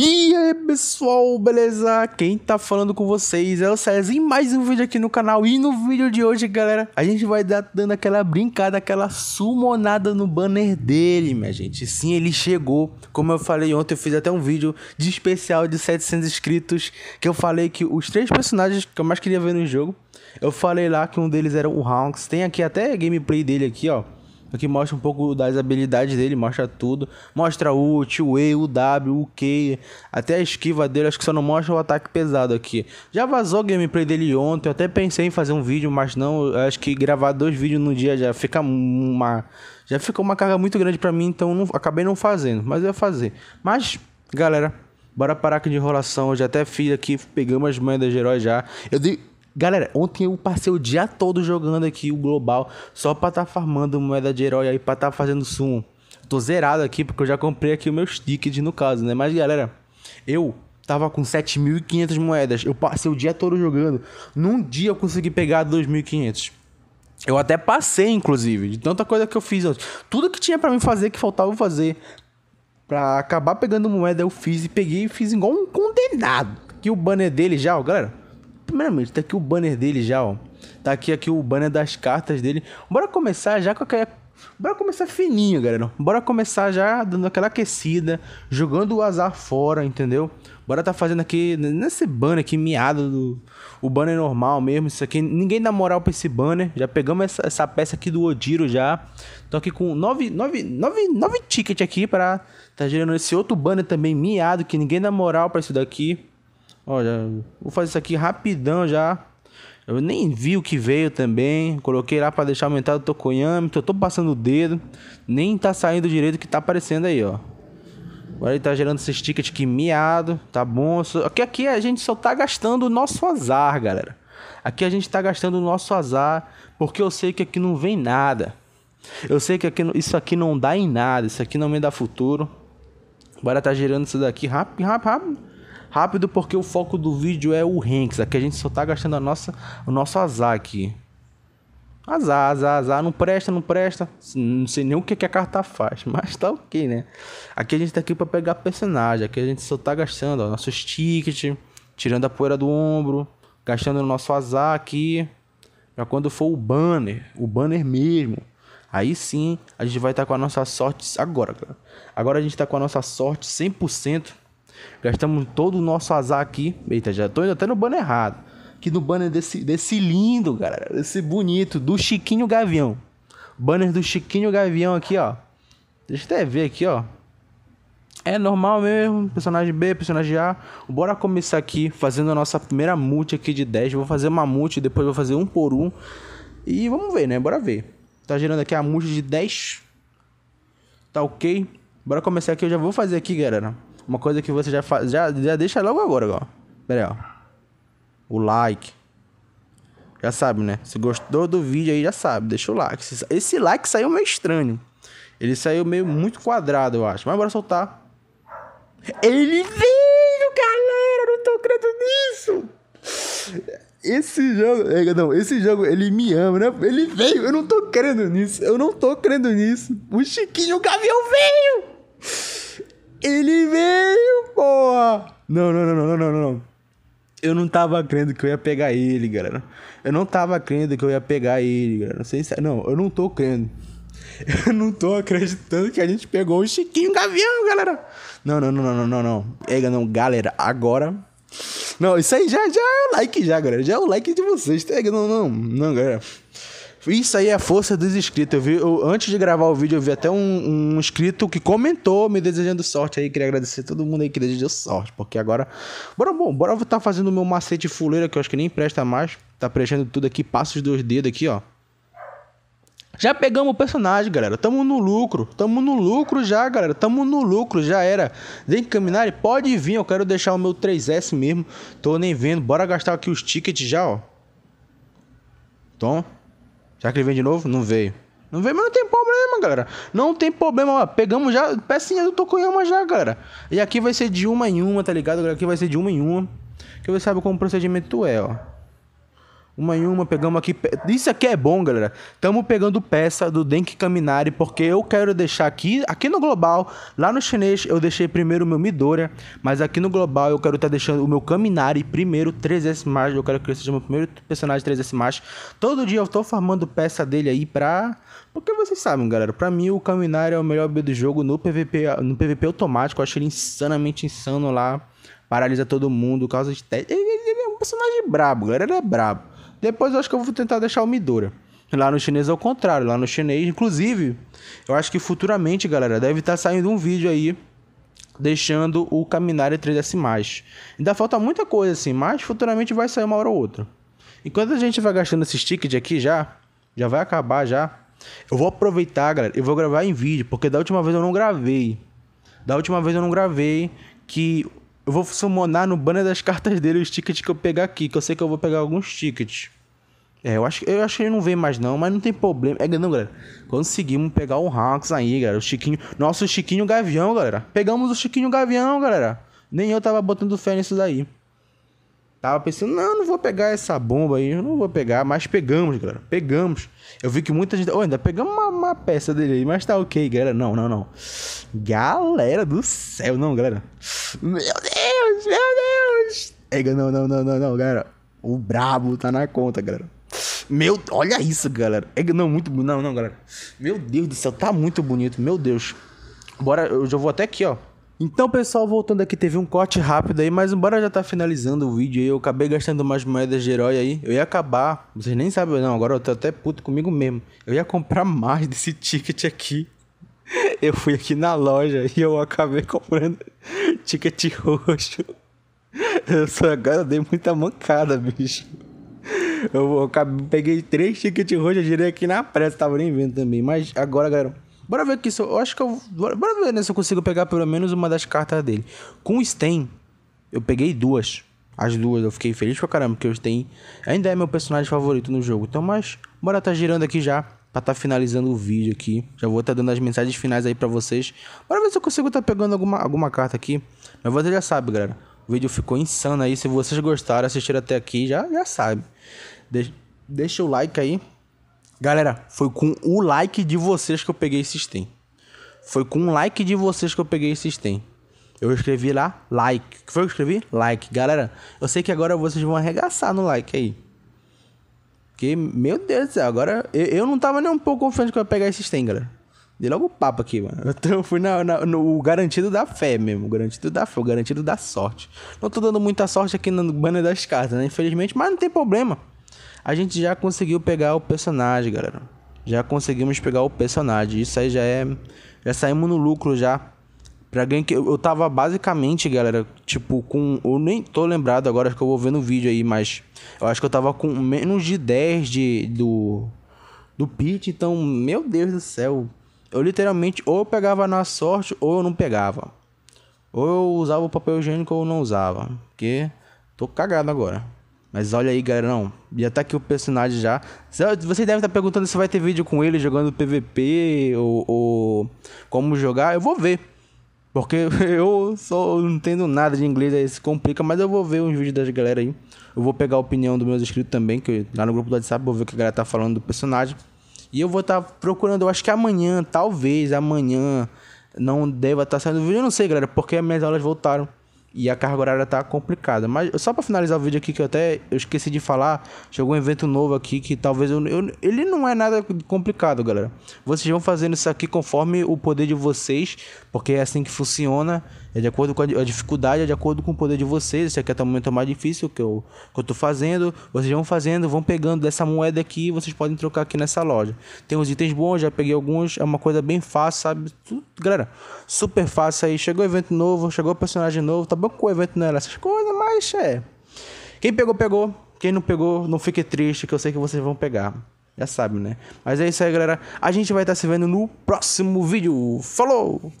E aí pessoal, beleza? Quem tá falando com vocês é o César em mais um vídeo aqui no canal E no vídeo de hoje, galera, a gente vai dar, dando aquela brincada, aquela sumonada no banner dele, minha gente Sim, ele chegou, como eu falei ontem, eu fiz até um vídeo de especial de 700 inscritos Que eu falei que os três personagens que eu mais queria ver no jogo Eu falei lá que um deles era o Hanks, tem aqui até gameplay dele aqui, ó Aqui mostra um pouco das habilidades dele, mostra tudo. Mostra o ult, o E, o W, o Q, até a esquiva dele, acho que só não mostra o ataque pesado aqui. Já vazou o gameplay dele ontem, eu até pensei em fazer um vídeo, mas não, acho que gravar dois vídeos no dia já fica uma já ficou uma carga muito grande para mim, então não, acabei não fazendo, mas eu ia fazer. Mas, galera, bora parar aqui de enrolação, eu já até fiz aqui, pegamos as manhas da Herói já. Eu dei Galera, ontem eu passei o dia todo jogando aqui o global só pra tá farmando moeda de herói aí, pra tá fazendo sumo. Tô zerado aqui porque eu já comprei aqui o meu tickets no caso, né? Mas galera, eu tava com 7.500 moedas. Eu passei o dia todo jogando. Num dia eu consegui pegar 2.500. Eu até passei, inclusive, de tanta coisa que eu fiz. Tudo que tinha para mim fazer, que faltava fazer, para acabar pegando moeda, eu fiz e peguei e fiz igual um condenado. Que o banner dele já, ó, galera. Primeiramente, tá aqui o banner dele já, ó. Tá aqui, aqui o banner das cartas dele. Bora começar já com aquela. Bora começar fininho, galera. Bora começar já dando aquela aquecida, jogando o azar fora, entendeu? Bora tá fazendo aqui nesse banner aqui, miado do. O banner normal mesmo. Isso aqui. Ninguém dá moral pra esse banner. Já pegamos essa, essa peça aqui do Odiro já. Tô aqui com nove nove nove 9 tickets aqui pra. Tá gerando esse outro banner também miado. Que ninguém dá moral pra isso daqui. Olha, vou fazer isso aqui rapidão já. Eu nem vi o que veio também. Coloquei lá para deixar aumentado o tocômetro. Eu tô passando o dedo. Nem tá saindo direito o que tá aparecendo aí, ó. Agora ele tá gerando esses tickets que miado. Tá bom. Aqui, aqui a gente só tá gastando o nosso azar, galera. Aqui a gente tá gastando o nosso azar. Porque eu sei que aqui não vem nada. Eu sei que aqui, isso aqui não dá em nada. Isso aqui não me dá futuro. Agora tá gerando isso daqui rápido, rápido, rápido. Rápido porque o foco do vídeo é o Ranks. Aqui a gente só tá gastando a nossa, o nosso azar aqui. Azar, azar, azar. Não presta, não presta. Não sei nem o que, que a carta faz, mas tá ok, né? Aqui a gente tá aqui pra pegar personagem. Aqui a gente só tá gastando ó, nossos tickets, tirando a poeira do ombro, gastando o nosso azar aqui. Já quando for o banner, o banner mesmo. Aí sim, a gente vai estar tá com a nossa sorte agora, cara. Agora a gente tá com a nossa sorte 100%. Gastamos todo o nosso azar aqui. Eita, já tô indo até no banner errado. Aqui no banner desse, desse lindo, galera. Desse bonito, do Chiquinho Gavião. Banner do Chiquinho Gavião aqui, ó. Deixa eu até ver aqui, ó. É normal mesmo, personagem B, personagem A. Bora começar aqui fazendo a nossa primeira multi aqui de 10. Vou fazer uma multi, depois vou fazer um por um. E vamos ver, né? Bora ver. Tá gerando aqui a multi de 10. Tá ok? Bora começar aqui, eu já vou fazer aqui, galera uma coisa que você já faz. Já, já deixa logo agora, ó. Pera aí, ó. O like. Já sabe, né? Se gostou do vídeo aí, já sabe. Deixa o like. Esse like saiu meio estranho. Ele saiu meio muito quadrado, eu acho. Mas bora soltar. Ele veio, galera! Não tô crendo nisso! Esse jogo. É, não, esse jogo, ele me ama, né? Ele veio, eu não tô crendo nisso. Eu não tô crendo nisso. O Chiquinho Gavião veio! Ele veio, porra! Não, não, não, não, não, não, não. Eu não tava crendo que eu ia pegar ele, galera. Eu não tava crendo que eu ia pegar ele, galera. não, eu não tô crendo. Eu não tô acreditando que a gente pegou o Chiquinho Gavião, galera. Não, não, não, não, não, não, não. não, galera, agora. Não, isso aí já, já é o like já, galera. Já é o like de vocês. Tá não, não, não, galera. Isso aí é a força dos inscritos. Eu vi, eu, antes de gravar o vídeo, eu vi até um, um, inscrito que comentou me desejando sorte aí. Queria agradecer a todo mundo aí que desejou sorte, porque agora. Bora, bom, bora eu tá fazendo o meu macete fuleira, que eu acho que nem presta mais. Tá preenchendo tudo aqui, passa os dois dedos aqui, ó. Já pegamos o personagem, galera. Tamo no lucro. Tamo no lucro já, galera. Tamo no lucro, já era. Vem caminhar e pode vir. Eu quero deixar o meu 3S mesmo. Tô nem vendo. Bora gastar aqui os tickets já, ó. Toma. Será que ele vem de novo? Não veio. Não veio, mas não tem problema, galera. Não tem problema. Pegamos já pecinha do Tokuyama já, galera. E aqui vai ser de uma em uma, tá ligado? Aqui vai ser de uma em uma. Que você sabe como o procedimento é, ó. Uma em uma, pegamos aqui. Isso aqui é bom, galera. Estamos pegando peça do Denki Caminari, porque eu quero deixar aqui, aqui no global, lá no chinês eu deixei primeiro o meu Midoriya, mas aqui no global eu quero estar tá deixando o meu Caminari primeiro, 3S+, mais. eu quero que ele seja meu primeiro personagem 3S+. Mais. Todo dia eu tô formando peça dele aí pra... Porque vocês sabem, galera, pra mim o Caminari é o melhor B do jogo no PVP, no PVP automático, eu acho ele insanamente insano lá. Paralisa todo mundo, causa de... ele é um personagem brabo, galera, ele é brabo. Depois eu acho que eu vou tentar deixar o Midora. Lá no chinês é o contrário. Lá no chinês, inclusive, eu acho que futuramente, galera, deve estar tá saindo um vídeo aí deixando o Caminari 3S+. Mais. Ainda falta muita coisa assim, mas futuramente vai sair uma hora ou outra. Enquanto a gente vai gastando esses tickets aqui já, já vai acabar já. Eu vou aproveitar, galera, eu vou gravar em vídeo, porque da última vez eu não gravei. Da última vez eu não gravei que eu vou summonar no banner das cartas dele os tickets que eu pegar aqui, que eu sei que eu vou pegar alguns tickets. É, eu acho, eu acho que ele não vem mais não, mas não tem problema. É, não, galera. Conseguimos pegar o Hanks aí, galera. O Chiquinho... Nosso Chiquinho Gavião, galera. Pegamos o Chiquinho Gavião, galera. Nem eu tava botando fé nisso daí. Tava pensando, não, não vou pegar essa bomba aí, eu não vou pegar, mas pegamos, galera, pegamos. Eu vi que muita gente, oh, ainda pegamos uma, uma, peça dele aí, mas tá ok, galera, não, não, não. Galera do céu, não, galera. Meu Deus! Deus, meu Deus. Aí, não, não, não, não, não, galera. O brabo tá na conta, galera. Meu, olha isso, galera. É, não, muito bonito. Não, não, galera. Meu Deus do céu, tá muito bonito. Meu Deus. Bora, eu já vou até aqui, ó. Então, pessoal, voltando aqui, teve um corte rápido aí, mas embora já tá finalizando o vídeo aí, eu acabei gastando umas moedas de herói aí. Eu ia acabar, vocês nem sabem não, agora eu tô até puto comigo mesmo. Eu ia comprar mais desse ticket aqui. Eu fui aqui na loja e eu acabei comprando ticket roxo. Eu só agora dei muita mancada, bicho. Eu, acabei, peguei três tickets roxos, girei aqui na pressa, tava nem vendo também. Mas agora, galera, bora ver aqui se eu, eu acho que eu. Bora, bora ver né, se eu consigo pegar pelo menos uma das cartas dele. Com o Sten, eu peguei duas. As duas, eu fiquei feliz pra caramba, porque o Sten ainda é meu personagem favorito no jogo. Então, mas bora tá girando aqui já para estar tá finalizando o vídeo aqui. Já vou estar tá dando as mensagens finais aí para vocês. Bora ver se eu consigo estar tá pegando alguma, alguma carta aqui. Mas você já sabe, galera. O vídeo ficou insano aí. Se vocês gostaram, assistiram até aqui, já, já sabe. De deixa o like aí. Galera, foi com o like de vocês que eu peguei esse stem. Foi com o like de vocês que eu peguei esse stem. Eu escrevi lá, like. O que foi que eu escrevi? Like. Galera, eu sei que agora vocês vão arregaçar no like aí. Porque, meu Deus do céu, agora eu, eu não tava nem um pouco confiante que eu ia pegar esse 100, galera. Dei logo o papo aqui, mano. Então eu fui na, na, no garantido da fé mesmo. Garantido da fé, o garantido da sorte. Não tô dando muita sorte aqui no banner das cartas, né? Infelizmente, mas não tem problema. A gente já conseguiu pegar o personagem, galera. Já conseguimos pegar o personagem. Isso aí já é. Já saímos no lucro já. Pra alguém que. Eu, eu tava basicamente, galera, tipo, com. Eu nem tô lembrado agora, acho que eu vou ver no vídeo aí, mas. Eu acho que eu tava com menos de 10 de, do. Do pit, então, meu Deus do céu. Eu literalmente ou eu pegava na sorte ou eu não pegava. Ou eu usava o papel higiênico ou não usava. Porque tô cagado agora. Mas olha aí, galera não Já tá aqui o personagem já. Você deve estar tá perguntando se vai ter vídeo com ele jogando PVP ou, ou como jogar. Eu vou ver. Porque eu só não entendo nada de inglês, aí se complica, mas eu vou ver os vídeos das galera aí. Eu vou pegar a opinião dos meus inscritos também, que lá no grupo do WhatsApp vou ver o que a galera tá falando do personagem. E eu vou estar tá procurando, eu acho que amanhã, talvez amanhã, não deva estar tá saindo vídeo, eu não sei, galera, porque minhas aulas voltaram e a carga horária tá complicada. Mas só para finalizar o vídeo aqui que eu até eu esqueci de falar, chegou um evento novo aqui que talvez eu, eu, ele não é nada complicado, galera. Vocês vão fazendo isso aqui conforme o poder de vocês, porque é assim que funciona. É de acordo com a, a, dificuldade, é de acordo com o poder de vocês. Esse aqui é o momento mais difícil que eu, que eu tô fazendo. Vocês vão fazendo, vão pegando dessa moeda aqui vocês podem trocar aqui nessa loja. Tem uns itens bons, já peguei alguns. É uma coisa bem fácil, sabe? Tudo, galera, super fácil aí. Chegou evento novo, chegou personagem novo. Tá bom com o evento nela essas coisas, mas é. Quem pegou, pegou. Quem não pegou, não fique triste, que eu sei que vocês vão pegar. Já sabe, né? Mas é isso aí, galera. A gente vai estar tá se vendo no próximo vídeo. Falou!